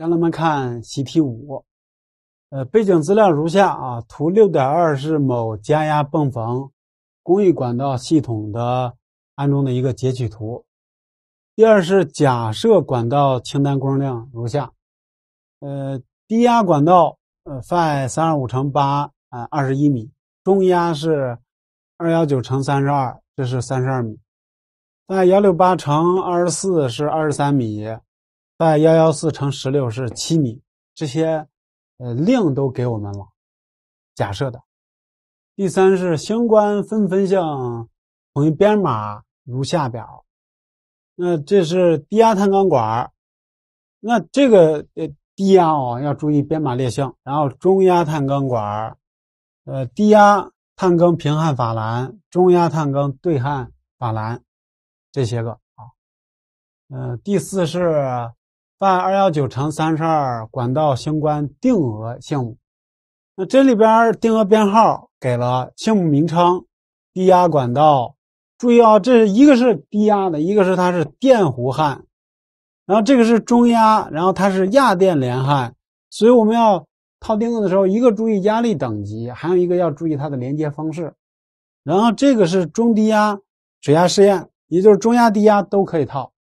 让他们看习题五，呃，背景资料如下啊。图六点二是某加压泵房工艺管道系统的安装的一个截取图。第二是假设管道清单工程量如下，呃，低压管道，呃 phi 三二五乘八啊，二十一米；中压是二幺九乘三十二，这是三十二米那幺六八乘二十四是二十三米。在幺幺四乘十六是七米，这些呃令都给我们了，假设的。第三是相关分分项统一编码如下表，那这是低压碳钢管，那这个呃低压哦要注意编码列项，然后中压碳钢管，呃低压碳钢平焊法兰，中压碳钢对焊法兰这些个啊，呃第四是。办二幺九乘三十二管道相关定额项目，那这里边定额编号给了项目名称，低压管道。注意啊，这是一个是低压的，一个是它是电弧焊，然后这个是中压，然后它是亚电连焊。所以我们要套钉子的时候，一个注意压力等级，还有一个要注意它的连接方式。然后这个是中低压水压试验，也就是中压、低压都可以套。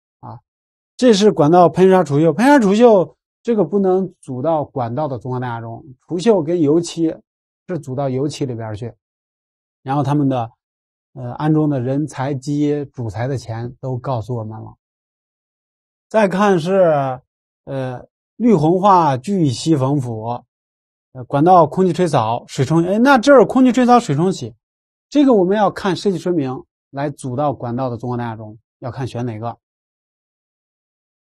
这是管道喷砂除锈，喷砂除锈这个不能组到管道的综合单价中，除锈跟油漆是组到油漆里边去。然后他们的，呃，安装的人材机主材的钱都告诉我们了。再看是，呃，氯红化聚乙烯防腐，呃，管道空气吹扫、水冲哎，那这是空气吹扫、水冲洗，这个我们要看设计说明来组到管道的综合单价中，要看选哪个。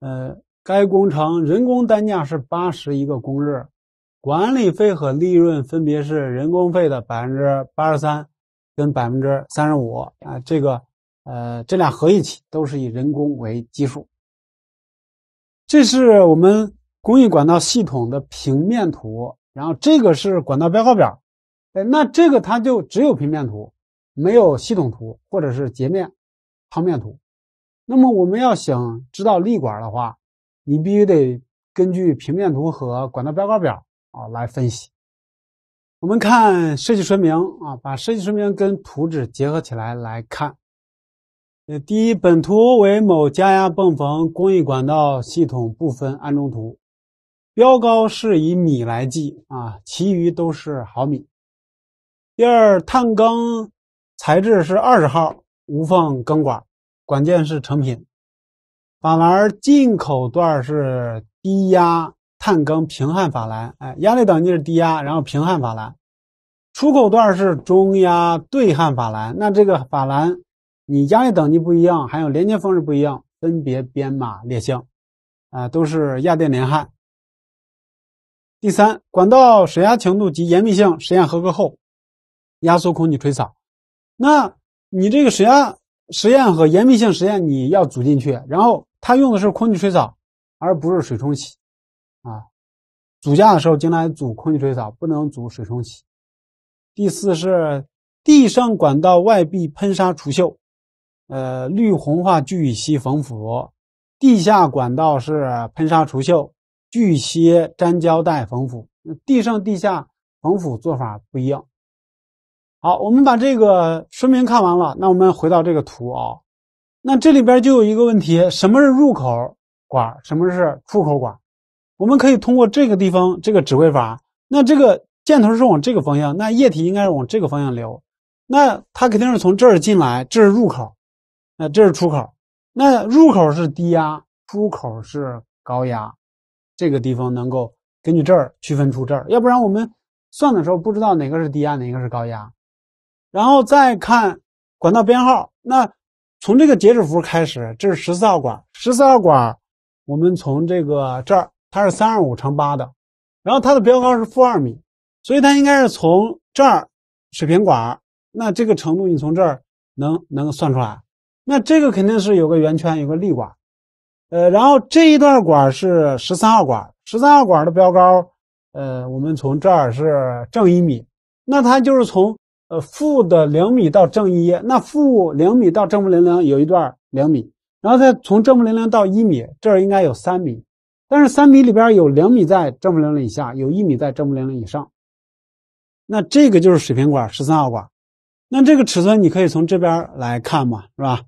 呃，该工程人工单价是八十一个工日，管理费和利润分别是人工费的百分之八十三，跟百分之三十五啊。这个，呃，这俩合一起都是以人工为基数。这是我们工艺管道系统的平面图，然后这个是管道标号表。哎，那这个它就只有平面图，没有系统图或者是截面、剖面图。那么我们要想知道立管的话，你必须得根据平面图和管道标高表啊来分析。我们看设计说明啊，把设计说明跟图纸结合起来来看。呃，第一，本图为某加压泵房工艺管道系统部分安装图，标高是以米来计啊，其余都是毫米。第二，碳钢材质是二十号无缝钢管。关键是成品法兰进口段是低压碳钢平焊法兰，哎，压力等级是低压，然后平焊法兰；出口段是中压对焊法兰。那这个法兰，你压力等级不一样，还有连接方式不一样，分别编码列项啊，都是压电连焊。第三，管道水压强度及严密性实验合格后，压缩空气吹扫。那你这个水压实验和严密性实验你要组进去，然后他用的是空气吹扫，而不是水冲洗。啊，组架的时候进来组空气吹扫，不能组水冲洗。第四是地上管道外壁喷砂除锈，呃，氯红化聚乙烯防腐；地下管道是喷砂除锈，聚乙烯粘胶带防腐。地上地下防腐做法不一样。好，我们把这个说明看完了，那我们回到这个图啊，那这里边就有一个问题：什么是入口管，什么是出口管？我们可以通过这个地方这个指挥阀，那这个箭头是往这个方向，那液体应该是往这个方向流，那它肯定是从这儿进来，这是入口，那这是出口，那入口是低压，出口是高压，这个地方能够根据这儿区分出这儿，要不然我们算的时候不知道哪个是低压，哪个是高压。然后再看管道编号，那从这个截止符开始，这是十四号管。十四号管，我们从这个这儿，它是三二五乘八的，然后它的标高是负二米，所以它应该是从这儿水平管。那这个程度你从这儿能能算出来？那这个肯定是有个圆圈，有个立管。呃，然后这一段管是十三号管，十三号管的标高，呃，我们从这儿是正一米，那它就是从。呃，负的两米到正一，那负两米到正负零零有一段两米，然后再从正负零零到一米，这儿应该有三米，但是三米里边有两米在正负零零以下，有一米在正负零零以上，那这个就是水平管十三号管，那这个尺寸你可以从这边来看嘛，是吧？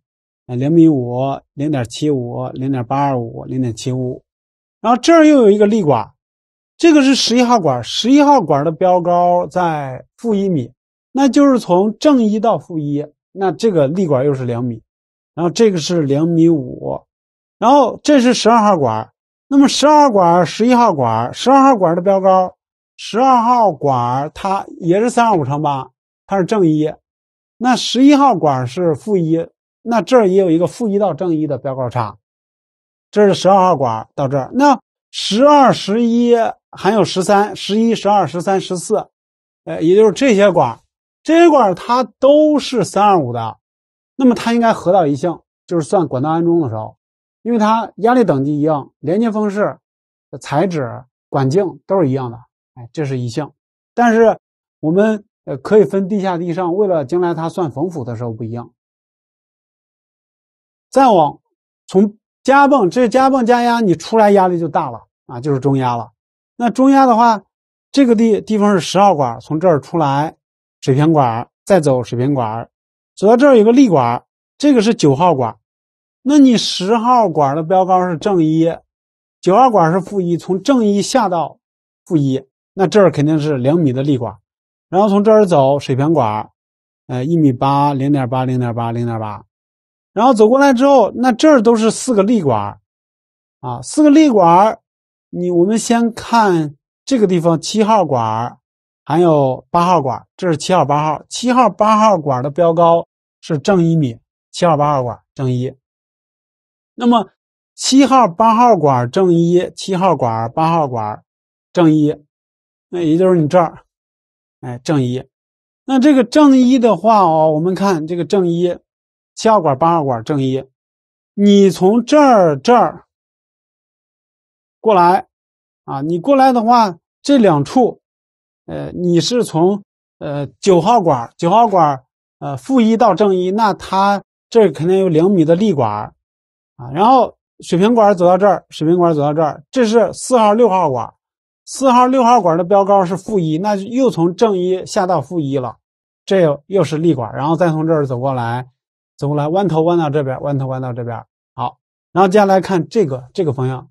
啊，两米五，零点七五，零点八二五，零点七五，然后这儿又有一个立管，这个是十一号管，十一号管的标高在负一米。那就是从正一到负一，那这个立管又是两米，然后这个是两米五，然后这是十二号管，那么十二管、十一号管、十二号管的标高，十二号管它也是三二五乘八，它是正一，那十一号管是负一，那这儿也有一个负一到正一的标高差，这是十二号管到这儿，那十二、十一还有十三、十一、十二、十三、十四，呃，也就是这些管。这些管它都是三二五的，那么它应该合到一项，就是算管道安装的时候，因为它压力等级一样，连接方式、材质、管径都是一样的，哎，这是一项。但是我们呃可以分地下、地上，为了将来它算防腐的时候不一样。再往从加泵，这加泵加压，你出来压力就大了啊，就是中压了。那中压的话，这个地地方是十号管，从这儿出来。水平管再走水平管，走到这儿有个立管，这个是九号管。那你十号管的标高是正一，九号管是负一，从正一下到负一，那这儿肯定是两米的立管。然后从这儿走水平管，呃，一米八，零点八，零点八，零点八。然后走过来之后，那这儿都是四个立管，啊，四个立管。你我们先看这个地方七号管。还有八号管，这是七号、八号，七号、八号管的标高是正一米，七号、八号管正一。那么七号、八号管正一，七号管、八号管正一，那也就是你这儿，哎，正一。那这个正一的话哦，我们看这个正一，七号管、八号管正一，你从这儿这儿过来啊，你过来的话，这两处。呃，你是从呃九号管，九号管，呃负一到正一，那它这肯定有两米的立管啊，然后水平管走到这儿，水平管走到这儿，这是四号六号管，四号六号管的标高是负一，那又从正一下到负一了，这又是立管，然后再从这儿走过来，走过来，弯头弯到这边，弯头弯到这边，好，然后接下来看这个这个方向，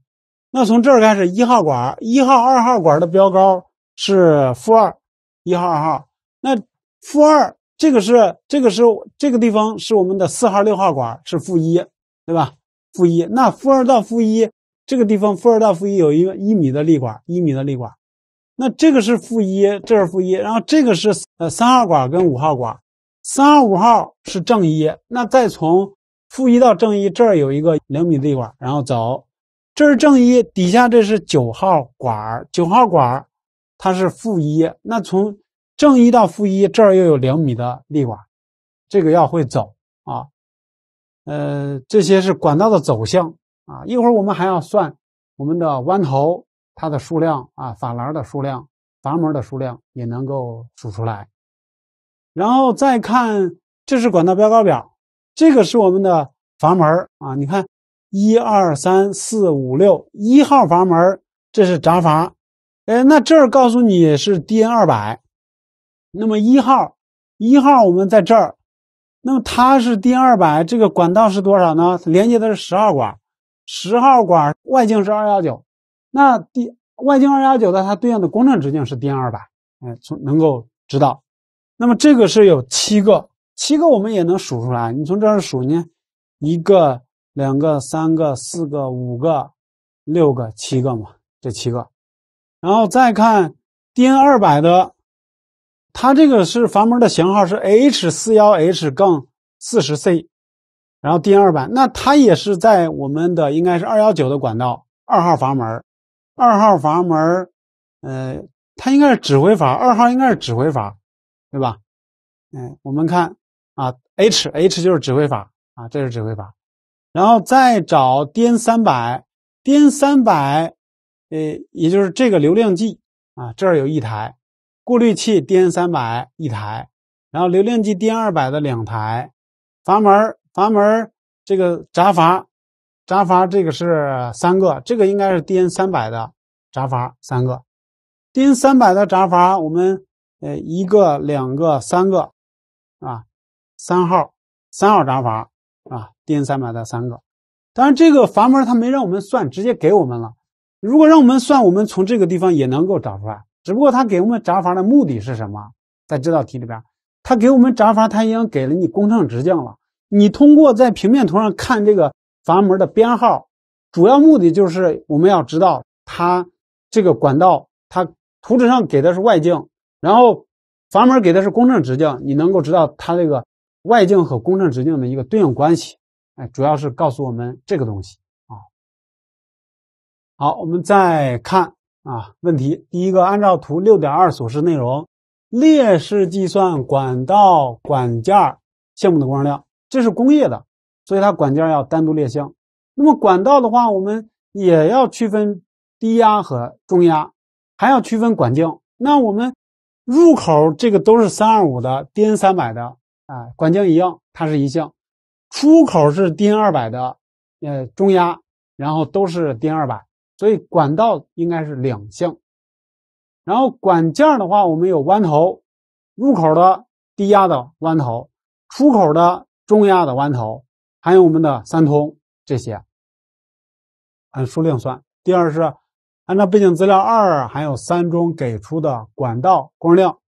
那从这儿开始一号管，一号二号管的标高。是负二，一号二号，那负二这个是这个是这个地方是我们的四号六号管是负一，对吧？负一，那负二到负一这个地方负二到负一有一个一米的立管，一米的立管。那这个是负一，这是负一，然后这个是呃三号管跟五号管，三号五号是正一。那再从负一到正一这儿有一个两米立管，然后走，这是正一底下这是九号管儿，九号管儿。它是负一，那从正一到负一这儿又有两米的立管，这个要会走啊。呃，这些是管道的走向啊。一会儿我们还要算我们的弯头它的数量啊，法兰的数量、阀门的数量也能够数出来。然后再看，这是管道标高表，这个是我们的阀门啊。你看，一二三四五六一号阀门，这是闸阀。哎，那这儿告诉你是 DN 二百，那么一号，一号我们在这儿，那么它是 DN 二百，这个管道是多少呢？连接的是十号管，十号管外径是二幺九，那第外径二幺九的它对应的工程直径是 DN 二百，哎，从能够知道，那么这个是有七个，七个我们也能数出来，你从这儿数呢，一个、两个、三个、四个、五个、六个、七个嘛，这七个。然后再看 DN 二百的，它这个是阀门的型号是 H 四幺 H 杠四十 C，然后 DN 二百，那它也是在我们的应该是二幺九的管道二号阀门，二号阀门，呃，它应该是指挥阀，二号应该是指挥阀，对吧？嗯，我们看啊，H H 就是指挥阀啊，这是指挥阀，然后再找 DN 三百，DN 三百。呃，也就是这个流量计啊，这儿有一台过滤器 DN 三百一台，然后流量计 DN 二百的两台，阀门阀门这个闸阀，闸阀这个是三个，这个应该是 DN 三百的闸阀三个，DN 三百的闸阀我们呃一个两个三个啊，三号三号闸阀啊，DN 三百的三个，当然这个阀门它没让我们算，直接给我们了。如果让我们算，我们从这个地方也能够找出来。只不过他给我们闸阀的目的是什么？在这道题里边，他给我们闸阀，他已经给了你公称直径了。你通过在平面图上看这个阀门的编号，主要目的就是我们要知道它这个管道，它图纸上给的是外径，然后阀门给的是公正直径，你能够知道它这个外径和公正直径的一个对应关系。哎，主要是告诉我们这个东西。好，我们再看啊，问题第一个，按照图六点二所示内容，列式计算管道管件项目的工程量。这是工业的，所以它管件要单独列项。那么管道的话，我们也要区分低压和中压，还要区分管径。那我们入口这个都是三二五的 D N 三百的啊，管径一样，它是一项；出口是 D N 二百的，呃，中压，然后都是 D N 二百。所以管道应该是两项，然后管件的话，我们有弯头、入口的低压的弯头、出口的中压的弯头，还有我们的三通这些，按数量算。第二是按照背景资料二还有三中给出的管道光量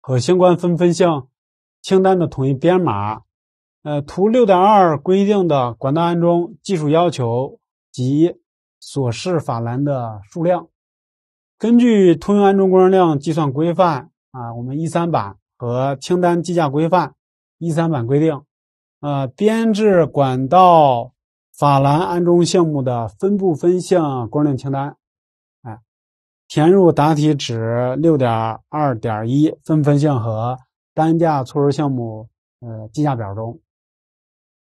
和相关分分项清单的统一编码，呃，图六点二规定的管道安装技术要求及。所示法兰的数量，根据《通用安装工程量计算规范》啊，我们一三版和《清单计价规范》一三版规定，呃，编制管道法兰安装项目的分部分项工程量清单，哎，填入答题纸六点二点一分分项和单价措施项目呃计价表中。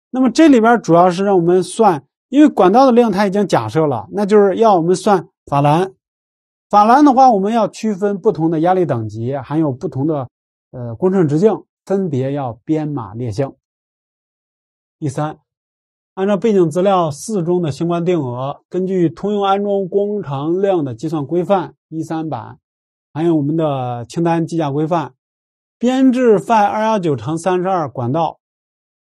那么这里边主要是让我们算。因为管道的量它已经假设了，那就是要我们算法兰。法兰的话，我们要区分不同的压力等级，还有不同的呃工程直径，分别要编码列项。第三，按照背景资料四中的相关定额，根据《通用安装工程量的计算规范》一三版，还有我们的清单计价规范，编制范二幺九乘三十二管道。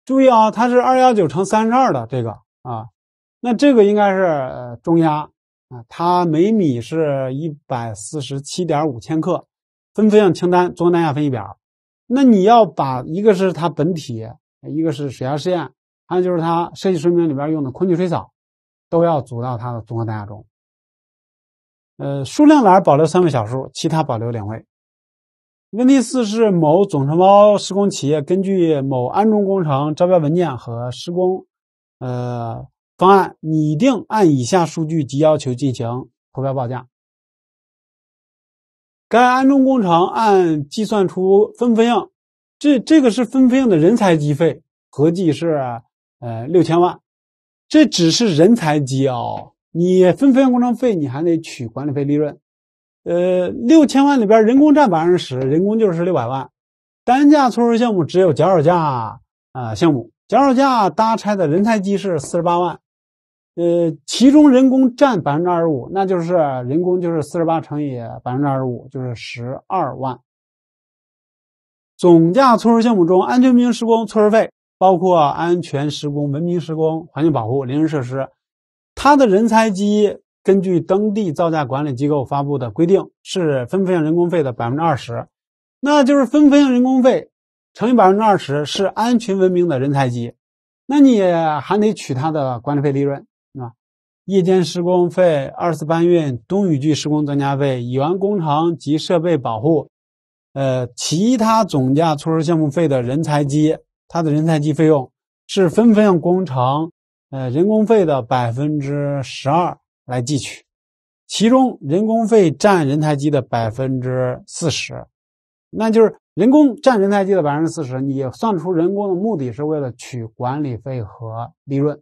注意啊，它是二幺九乘三十二的这个啊。那这个应该是中压啊，它每米是一百四十七点五千克。分项清单综合单价分析表，那你要把一个是它本体，一个是水压试验，还有就是它设计说明里边用的空气水草，都要组到它的综合单价中。呃，数量栏保留三位小数，其他保留两位。问题四是某总承包施工企业根据某安装工程招标文件和施工，呃。方案拟定按以下数据及要求进行投标报价。该安装工程按计算出分费用，这这个是分费用的人才机费合计是呃六千万，这只是人才机哦。你分费用工程费你还得取管理费利润，呃六千万里边人工占百分之十，人工就是六百万。单价措施项目只有脚手架啊项目，脚手架搭拆的人才机是四十八万。呃，其中人工占百分之二十五，那就是人工就是四十八乘以百分之二十五，就是十二万。总价措施项目中，安全文明施工措施费包括安全施工、文明施工、环境保护、临时设施。它的人才机根据当地造价管理机构发布的规定是分配人工费的百分之二十，那就是分配人工费乘以百分之二十是安全文明的人才机，那你还得取它的管理费利润。夜间施工费、二次搬运、冬雨季施工增加费、已完工程及设备保护，呃，其他总价措施项目费的人才机，它的人才机费用是分分工程，呃，人工费的百分之十二来计取，其中人工费占人才机的百分之四十，那就是人工占人才机的百分之四十，你算出人工的目的是为了取管理费和利润。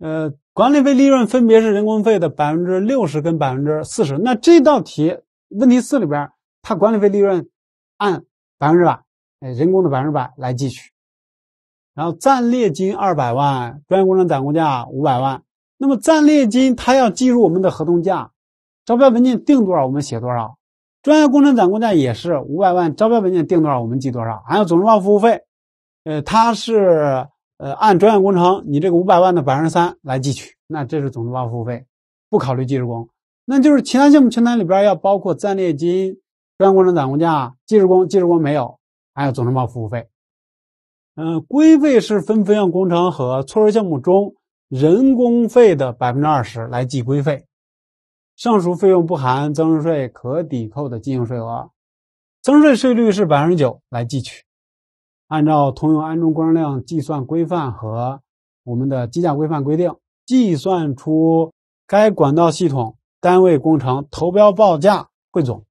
呃，管理费利润分别是人工费的百分之六十跟百分之四十。那这道题问题四里边，它管理费利润按百分之百，哎，人工的百分之百来计取。然后暂列金二百万，专业工程暂估价五百万。那么暂列金它要计入我们的合同价，招标文件定多少我们写多少。专业工程暂估价也是五百万，招标文件定多少我们记多少。还有总包服务费，呃，它是。呃，按专业工程，你这个五百万的百分之三来计取，那这是总承包服务费，不考虑技术工，那就是其他项目清单里边要包括暂列金、专业工程暂估价、技术工，技术工没有，还有总承包服务费。嗯，规费是分分项工程和措施项目中人工费的百分之二十来计规费，上述费用不含增值税可抵扣的进项税额，增值税税率是百分之九来计取。按照通用安装工程量计算规范和我们的计价规范规定，计算出该管道系统单位工程投标报价汇总，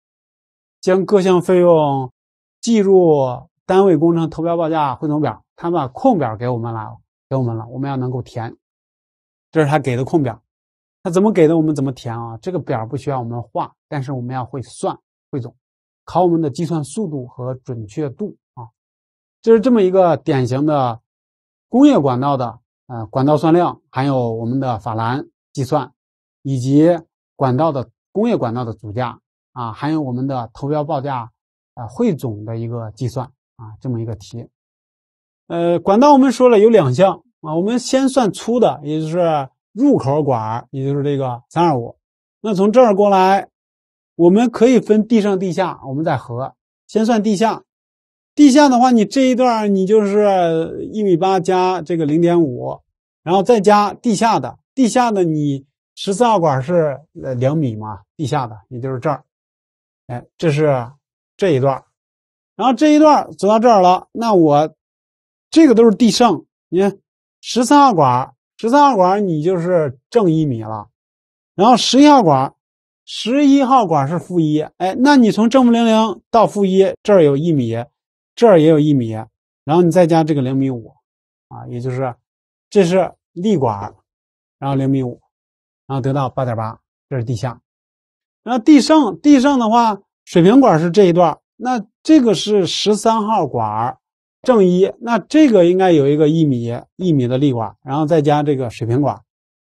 将各项费用计入单位工程投标报价汇总表。他把空表给我们了，给我们了，我们要能够填。这是他给的空表，他怎么给的，我们怎么填啊？这个表不需要我们画，但是我们要会算汇总，考我们的计算速度和准确度。就是这么一个典型的工业管道的啊，管道算量，还有我们的法兰计算，以及管道的工业管道的组价啊，还有我们的投标报价啊，汇总的一个计算啊，这么一个题。呃，管道我们说了有两项啊，我们先算粗的，也就是入口管，也就是这个三二五。那从这儿过来，我们可以分地上地下，我们再合。先算地下。地下的话，你这一段你就是一米八加这个零点五，然后再加地下的。地下的你十四号管是两米嘛？地下的也就是这儿，哎，这是这一段，然后这一段走到这儿了。那我这个都是地剩，你看十三号管，十三号管你就是正一米了，然后十一号管，十一号管是负一，哎，那你从正负零零到负一，这儿有一米。这儿也有一米，然后你再加这个两米五，啊，也就是这是立管，然后两米五，然后得到八点八，这是地下。然后地上，地上的话，水平管是这一段，那这个是十三号管正一，那这个应该有一个一米一米的立管，然后再加这个水平管，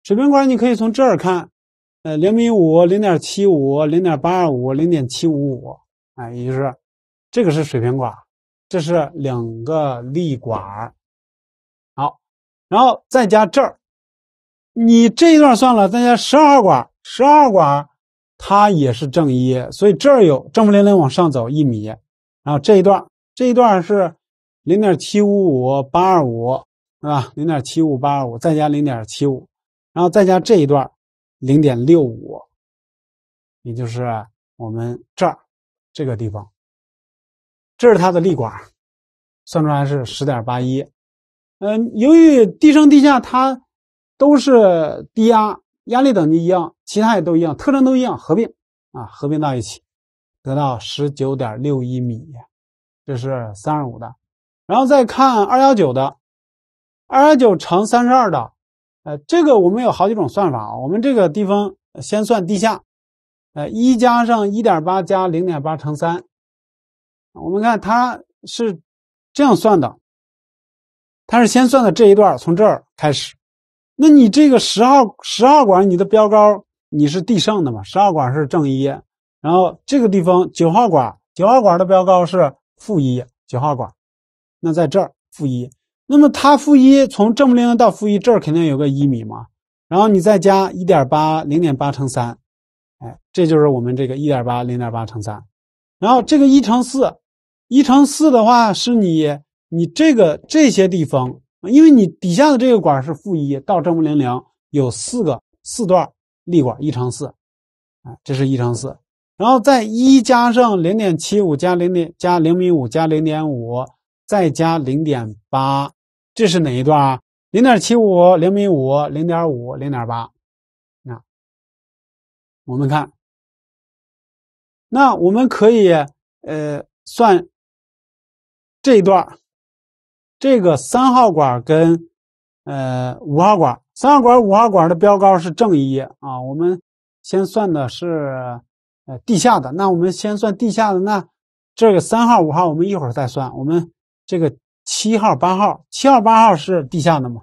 水平管你可以从这儿看，呃，两米五，零点七五，零点八五，零点七五五，哎，也就是这个是水平管。这是两个立管，好，然后再加这儿，你这一段算了，再加十二管，十二管它也是正一，所以这儿有正负零零往上走一米，然后这一段，这一段是零点七五五八二五是吧？零点七五八二五再加零点七五，然后再加这一段零点六五，也就是我们这儿这个地方。这是它的立管，算出来是十点八一，嗯，由于地上地下它都是低压，压力等级一样，其他也都一样，特征都一样，合并啊，合并到一起得到十九点六一米，这是三二五的，然后再看二幺九的，二幺九乘三十二的，呃，这个我们有好几种算法啊，我们这个地方先算地下，呃，一加上一点八加零点八乘三。我们看它是这样算的，它是先算的这一段，从这儿开始。那你这个十号十号管你的标高你是地上的嘛？十号管是正一，然后这个地方九号管，九号管的标高是负一，九号管，那在这儿负一。那么它负一从正零到负一，这儿肯定有个一米嘛。然后你再加一点八，零点八乘三，哎，这就是我们这个一点八零点八乘三，然后这个一乘四。一乘四的话，是你你这个这些地方，因为你底下的这个管是负一到正负零零，有四个四段立管，一乘四，啊，这是一乘四。然后再一加上零点七五加零点加零米五加零点五再加零点八，这是哪一段啊？零点七五、零米五、零点五、零点八，啊，我们看，那我们可以呃算。这一段，这个三号管跟呃五号管，三号管五号管的标高是正一啊。我们先算的是呃地下的，那我们先算地下的。那这个三号五号我们一会儿再算。我们这个七号八号，七号八号是地下的嘛？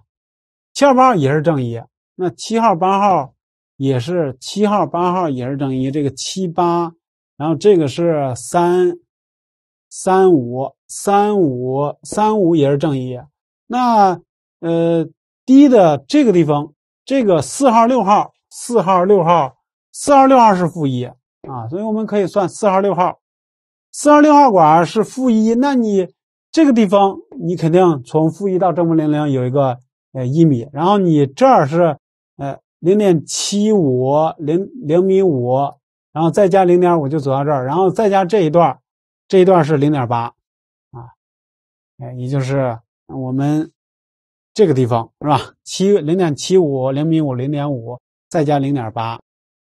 七号八号也是正一。那七号八号也是七号八号也是正一。这个七八，然后这个是三。三五三五三五也是正一，那呃低的这个地方，这个四号六号四号六号四号六号是负一啊，所以我们可以算四号六号，四号六号管是负一，那你这个地方你肯定从负一到正负零零有一个呃一米，然后你这儿是呃零点七五零零米五，然后再加零点五就走到这儿，然后再加这一段。这一段是零点八，啊，也就是我们这个地方是吧？七零点七五零米五零点五，再加零点八，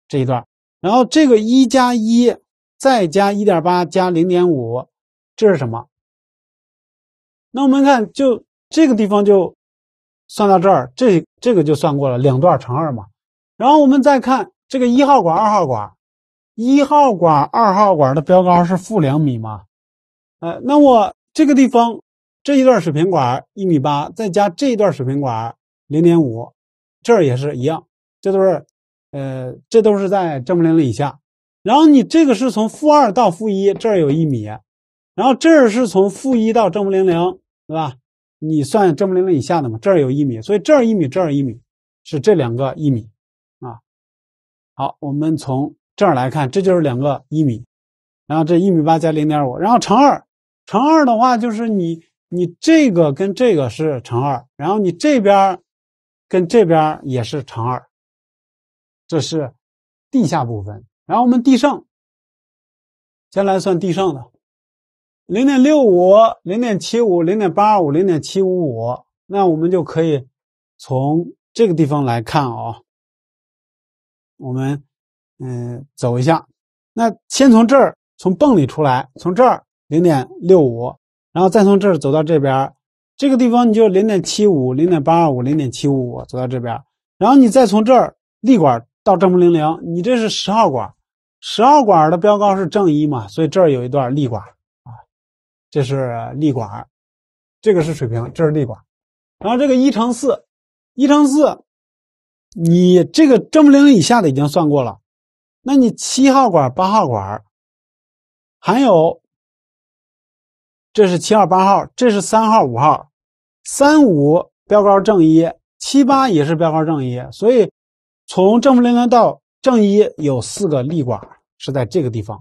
这一段。然后这个一加一再加一点八加零点五，这是什么？那我们看就这个地方就算到这儿，这这个就算过了两段乘二嘛。然后我们再看这个一号管、二号管。一号管、二号管的标高是负两米吗？呃，那我这个地方这一段水平管一米八，再加这一段水平管零点五，这儿也是一样，这都是呃，这都是在正负零零以下。然后你这个是从负二到负一，这儿有一米，然后这儿是从负一到正负零零，对吧？你算正负零零以下的嘛？这儿有一米，所以这儿一米，这儿一米，是这两个一米啊。好，我们从。这样来看，这就是两个一米，然后这一米八加零点五，然后乘二，乘二的话就是你你这个跟这个是乘二，然后你这边跟这边也是乘二，这是地下部分。然后我们地上，先来算地上的，零点六五、零点七五、零点八二五、零点七五五，那我们就可以从这个地方来看啊，我们。嗯，走一下。那先从这儿从泵里出来，从这儿零点六五，然后再从这儿走到这边，这个地方你就零点七五、零点八二五、零点七五走到这边，然后你再从这儿立管到正负零零，你这是十号管，十号管的标高是正一嘛，所以这儿有一段立管啊，这是立管，这个是水平，这是立管，然后这个一乘四，一乘四，你这个正负零零以下的已经算过了。那你七号管、八号管，还有，这是七号、八号，这是三号、五号，三五标高正一，七八也是标高正一，所以从正负零零到正一有四个立管是在这个地方，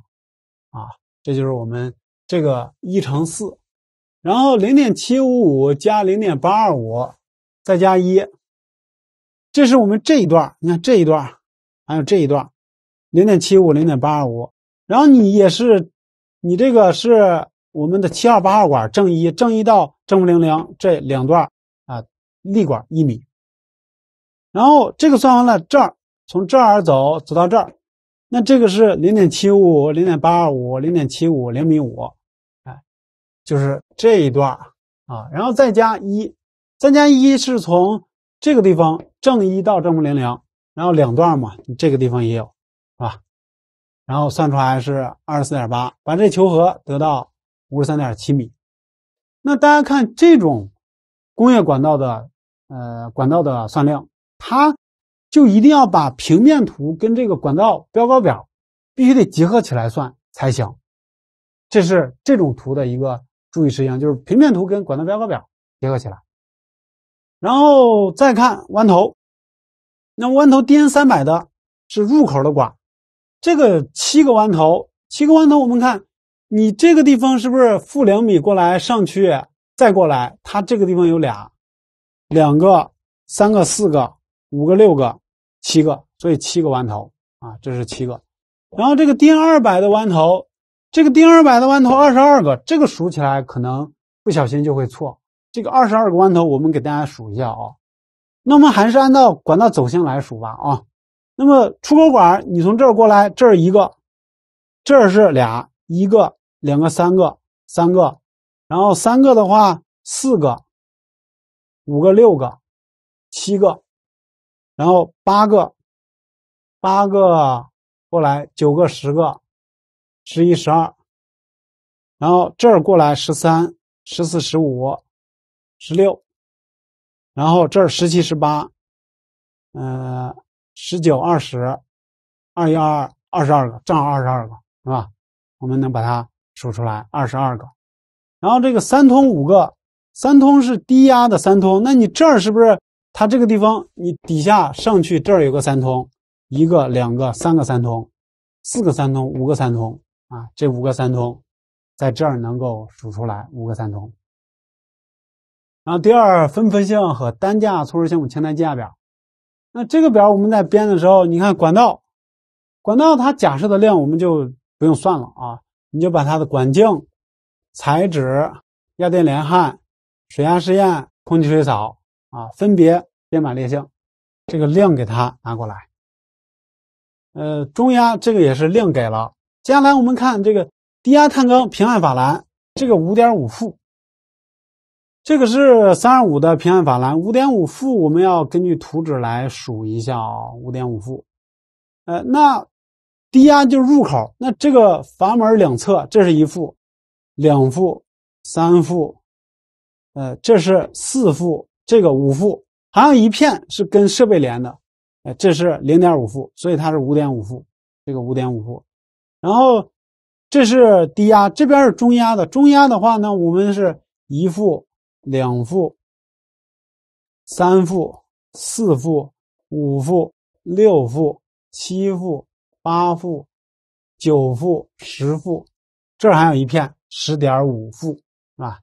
啊，这就是我们这个一乘四，然后零点七五五加零点八二五再加一，这是我们这一段，你看这一段，还有这一段。零点七五，零点八二五，然后你也是，你这个是我们的七号、八号管正一、正一到正负零零这两段啊，立管一米，然后这个算完了，这儿从这儿走走到这儿，那这个是零点七五，零点八二五，零点七五，零米五，哎，就是这一段啊，然后再加一，再加一是从这个地方正一到正负零零，然后两段嘛，这个地方也有。然后算出来是二十四点八，把这求和得到五十三点七米。那大家看这种工业管道的呃管道的算量，它就一定要把平面图跟这个管道标高表必须得结合起来算才行。这是这种图的一个注意事项，就是平面图跟管道标高表结合起来。然后再看弯头，那弯头 DN 三百的是入口的管。这个七个弯头，七个弯头，我们看，你这个地方是不是负两米过来上去，再过来，它这个地方有俩，两个、三个、四个、五个、六个、七个，所以七个弯头啊，这是七个。然后这个 d 二百的弯头，这个 d 二百的弯头二十二个，这个数起来可能不小心就会错。这个二十二个弯头，我们给大家数一下哦。那我们还是按照管道走向来数吧啊。那么出口管，你从这儿过来，这儿一个，这是俩，一个、两个、三个、三个，然后三个的话，四个、五个、六个、七个，然后八个，八个过来，九个、十个、十一、十二，然后这儿过来十三、十四、十五、十六，然后这儿十七、十八，嗯。十九、二十，二一、二二，二十二个，正好二十二个，是吧？我们能把它数出来，二十二个。然后这个三通五个，三通是低压的三通，那你这儿是不是？它这个地方，你底下上去，这儿有个三通，一个、两个、三个三通，四个三通，五个三通啊！这五个三通在这儿能够数出来，五个三通。然后第二，分分项和单价措施项目清单计价表。那这个表我们在编的时候，你看管道，管道它假设的量我们就不用算了啊，你就把它的管径、材质、压电连焊、水压试验、空气水草啊，分别编码列项，这个量给它拿过来。呃，中压这个也是量给了。接下来我们看这个低压碳钢平焊法兰，这个五点五负。这个是三二五的平安法兰，五点五负，我们要根据图纸来数一下啊，五点五负。呃，那低压就是入口，那这个阀门两侧，这是一负，两负，三负，呃，这是四负，这个五负，还有一片是跟设备连的，呃，这是零点五负，所以它是五点五负，这个五点五负。然后这是低压，这边是中压的，中压的话呢，我们是一负。两副、三副、四副、五副、六副、七副、八副、九副、十副，这儿还有一片十点五副啊，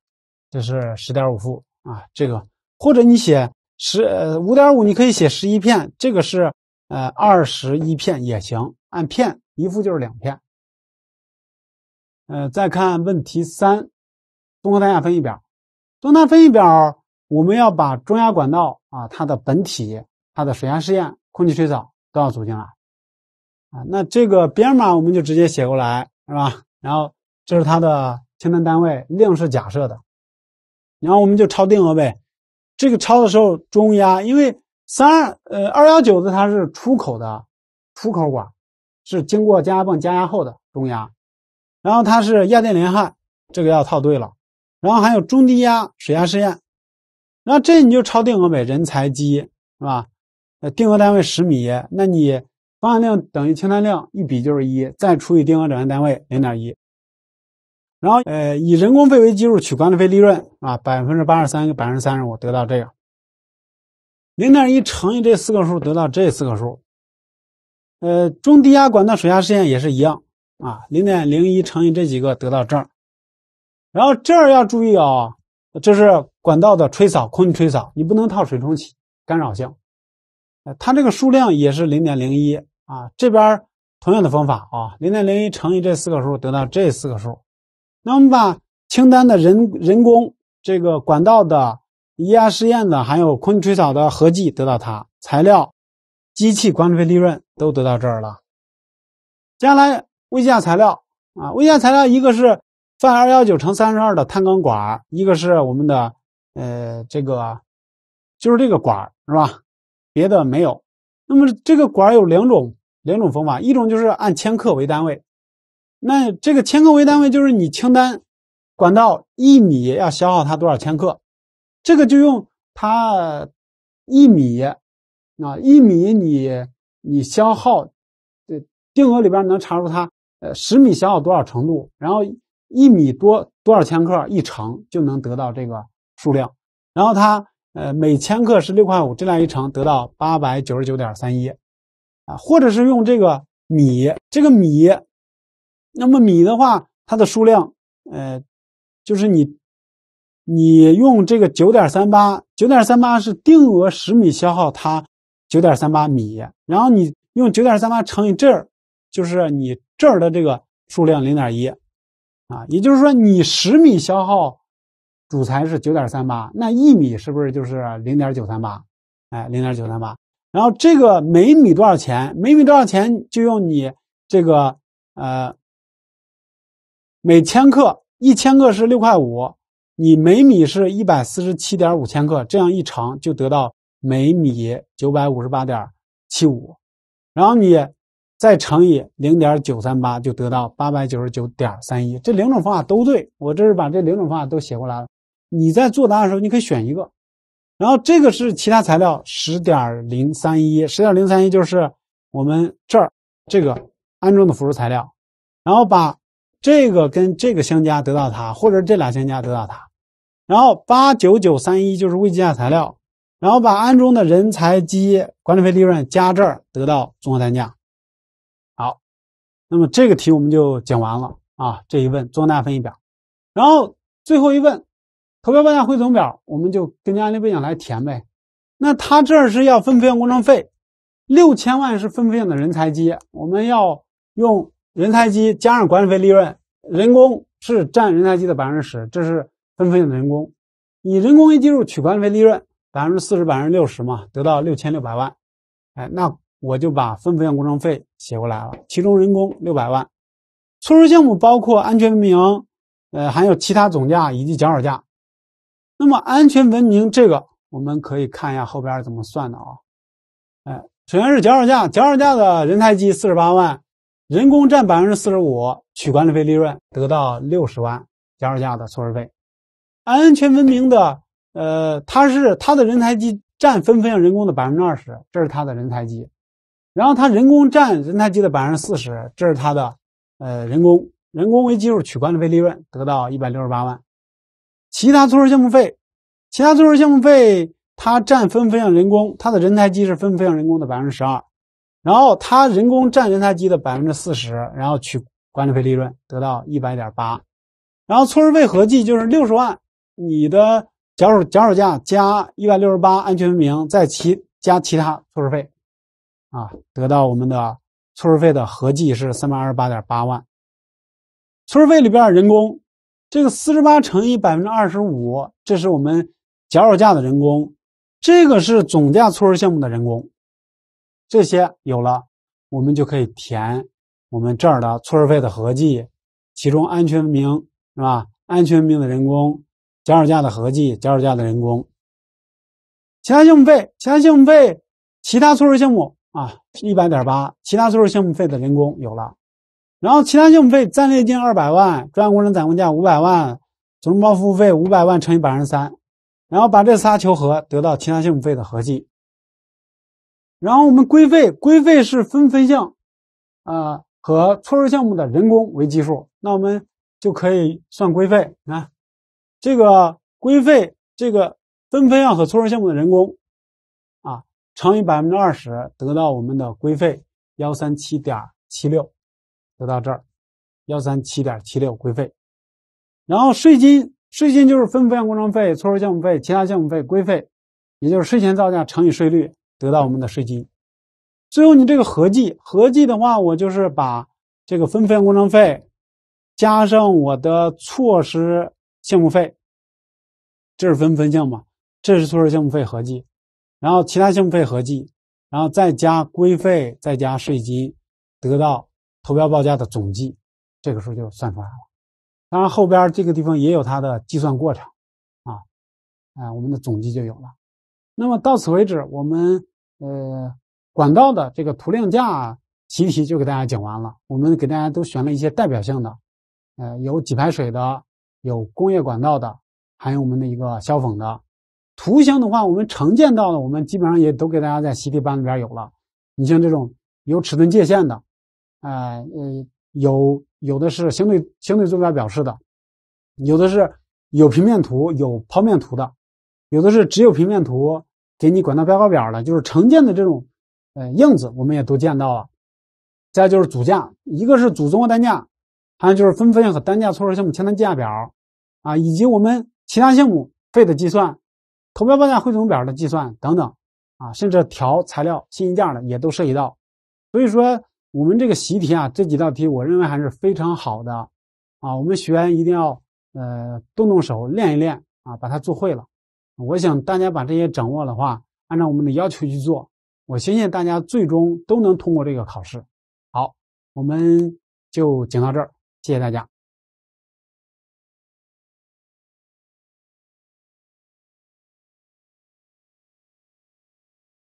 这是十点五副啊，这个或者你写十呃五点五，你可以写十一片，这个是呃二十一片也行，按片一副就是两片。呃，再看问题三，综合单价分析表。东南分析表，我们要把中压管道啊，它的本体、它的水压试验、空气吹扫都要组进来啊。那这个编码我们就直接写过来，是吧？然后这是它的清单单位量是假设的，然后我们就超定额呗。这个超的时候，中压因为三呃二幺九的它是出口的，出口管是经过加压泵加压后的中压，然后它是亚电联焊，这个要套对了。然后还有中低压水压试验，然后这你就超定额呗，人才机是吧？呃，定额单位十米，那你方案量等于清单量一比就是一，再除以定额转换单位零点一，然后呃以人工费为基数取管理费利润啊，百分之八十三，百分之三十五，得到这个，零点一乘以这四个数得到这四个数，呃，中低压管道水压试验也是一样啊，零点零一乘以这几个得到这儿。然后这儿要注意啊，这是管道的吹扫、空气吹扫，你不能套水冲洗，干扰性。它这个数量也是零点零一啊。这边同样的方法啊，零点零一乘以这四个数，得到这四个数。那我们把清单的人人工、这个管道的液压试验的，还有空气吹扫的合计得到它材料、机器管理费利润都得到这儿了。接下来一下材料啊，一下材料一个是。范二幺九乘三十二的碳钢管，一个是我们的，呃，这个就是这个管儿，是吧？别的没有。那么这个管儿有两种两种方法，一种就是按千克为单位。那这个千克为单位，就是你清单管道一米要消耗它多少千克，这个就用它一米啊，一米你你消耗，定额里边能查出它呃十米消耗多少程度，然后。一米多多少千克一乘就能得到这个数量，然后它呃每千克是六块五，这样一乘得到八百九十九点三一，啊，或者是用这个米这个米，那么米的话它的数量呃就是你你用这个九点三八九点三八是定额十米消耗它九点三八米，然后你用九点三八乘以这儿就是你这儿的这个数量零点一。啊，也就是说，你十米消耗主材是九点三八，那一米是不是就是零点九三八？哎，零点九三八。然后这个每米多少钱？每米多少钱？就用你这个呃，每千克一千克是六块五，你每米是一百四十七点五千克，这样一乘就得到每米九百五十八点七五，然后你。再乘以零点九三八，就得到八百九十九点三一。这两种方法都对，我这是把这两种方法都写过来了。你在做的时候，你可以选一个。然后这个是其他材料十点零三一，十点零三一就是我们这儿这个安装的辅助材料。然后把这个跟这个相加得到它，或者这俩相加得到它。然后八九九三一就是未计价材料，然后把安装的人才、基管理费、利润加这儿得到综合单价。那么这个题我们就讲完了啊，这一问综合分析表，然后最后一问投标报价汇总表，我们就根据案例背景来填呗。那他这儿是要分配用工程费，六千万是分配用的人才机，我们要用人才机加上管理费利润，人工是占人才机的百分之十，这是分配用的人工，以人工为基数取管理费利润百分之四十百分之六十嘛，得到六千六百万，哎，那。我就把分配分工程费写过来了，其中人工六百万，措施项目包括安全文明，呃，还有其他总价以及脚手架。那么安全文明这个，我们可以看一下后边怎么算的啊？哎，首先是脚手架，脚手架的人台机四十八万，人工占百分之四十五，取管理费利润得到六十万脚手架的措施费。安全文明的，呃，它是它的人台机占分配分人工的百分之二十，这是它的人台机。然后它人工占人才机的百分之四十，这是它的，呃，人工，人工为基数取管理费利润，得到一百六十八万，其他措施项目费，其他措施项目费它占分配分项人工，它的人才机是分配分人工的百分之十二，然后它人工占人才机的百分之四十，然后取管理费利润得到一百点八，然后措施费合计就是六十万，你的脚手脚手架加一百六十八安全文明，再其加其他措施费。啊，得到我们的措施费的合计是三百二十八点八万。措施费里边人工，这个四十八乘以百分之二十五，这是我们脚手架的人工，这个是总价措施项目的人工，这些有了，我们就可以填我们这儿的措施费的合计，其中安全名是吧？安全名的人工，脚手架的合计，脚手架的人工，其他项目费，其他项目费，其他措施项目。啊，一百点八，其他措施项目费的人工有了，然后其他项目费暂列金二百万，专业工程暂估价五百万，总承包服务费五百万乘以百分之三，然后把这仨求和，得到其他项目费的合计。然后我们规费，规费是分分项，啊，和措施项目的人工为基数，那我们就可以算规费看，这个规费，这个分分项和措施项目的人工。乘以百分之二十，得到我们的规费幺三七点七六，得到这儿幺三七点七六规费，然后税金税金就是分部分工程费、措施项目费、其他项目费、规费，也就是税前造价乘以税率得到我们的税金。最后你这个合计，合计的话，我就是把这个分部分工程费加上我的措施项目费，这是分分项嘛？这是措施项目费合计。然后其他项目费合计，然后再加规费，再加税金，得到投标报价的总计，这个时候就算出来了。当然，后边这个地方也有它的计算过程，啊，哎，我们的总计就有了。那么到此为止，我们呃管道的这个图量价习题就给大家讲完了。我们给大家都选了一些代表性的，呃，有给排水的，有工业管道的，还有我们的一个消防的。图形的话，我们常见到的，我们基本上也都给大家在习题班里边有了。你像这种有尺寸界限的，啊，呃，有有的是相对相对坐标表示的，有的是有平面图、有剖面图的，有的是只有平面图给你管道标高表的，就是常见的这种，呃，样子我们也都见到了。再就是组价，一个是组综合单价，还有就是分分项和单价措施项目清单计价表，啊，以及我们其他项目费的计算。投标报价汇总表的计算等等啊，甚至调材料信息价的也都涉及到。所以说我们这个习题啊，这几道题我认为还是非常好的啊，我们学员一定要呃动动手练一练啊，把它做会了。我想大家把这些掌握的话，按照我们的要求去做，我相信大家最终都能通过这个考试。好，我们就讲到这儿，谢谢大家。